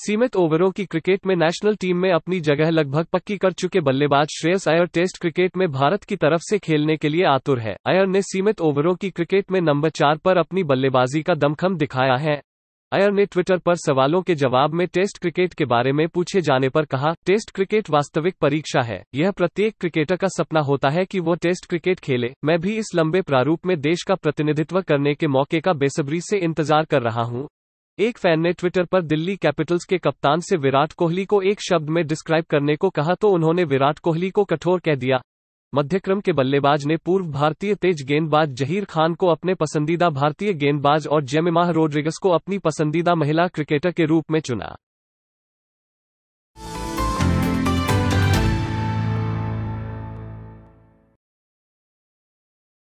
सीमित ओवरों की क्रिकेट में नेशनल टीम में अपनी जगह लगभग पक्की कर चुके बल्लेबाज श्रेयस अयर टेस्ट क्रिकेट में भारत की तरफ से खेलने के लिए आतुर है अयर ने सीमित ओवरों की क्रिकेट में नंबर चार पर अपनी बल्लेबाजी का दमखम दिखाया है अयर ने ट्विटर पर सवालों के जवाब में टेस्ट क्रिकेट के बारे में पूछे जाने पर कहा टेस्ट क्रिकेट वास्तविक परीक्षा है यह प्रत्येक क्रिकेटर का सपना होता है कि वो टेस्ट क्रिकेट खेले मैं भी इस लंबे प्रारूप में देश का प्रतिनिधित्व करने के मौके का बेसब्री से इंतजार कर रहा हूं। एक फैन ने ट्विटर पर दिल्ली कैपिटल्स के कप्तान से विराट कोहली को एक शब्द में डिस्क्राइब करने को कहा तो उन्होंने विराट कोहली को कठोर कह दिया मध्यक्रम के बल्लेबाज ने पूर्व भारतीय तेज गेंदबाज जहीर खान को अपने पसंदीदा भारतीय गेंदबाज और जेमिमाह रोड्रिगस को अपनी पसंदीदा महिला क्रिकेटर के रूप में चुना